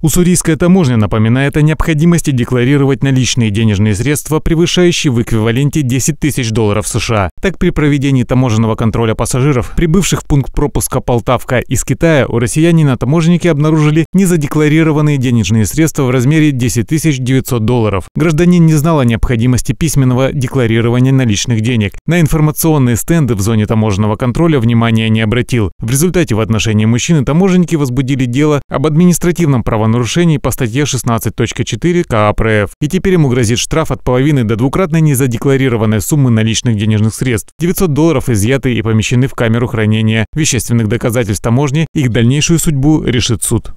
Уссурийская таможня напоминает о необходимости декларировать наличные денежные средства, превышающие в эквиваленте 10 тысяч долларов США. Так, при проведении таможенного контроля пассажиров, прибывших в пункт пропуска Полтавка из Китая, у россиянина таможенники обнаружили незадекларированные денежные средства в размере 10 900 долларов. Гражданин не знал о необходимости письменного декларирования наличных денег. На информационные стенды в зоне таможенного контроля внимания не обратил. В результате в отношении мужчины таможенники возбудили дело об административном правонарушении нарушений по статье 16.4 КАПРФ. И теперь ему грозит штраф от половины до двукратной незадекларированной суммы наличных денежных средств. 900 долларов изъяты и помещены в камеру хранения вещественных доказательств таможни. Их дальнейшую судьбу решит суд.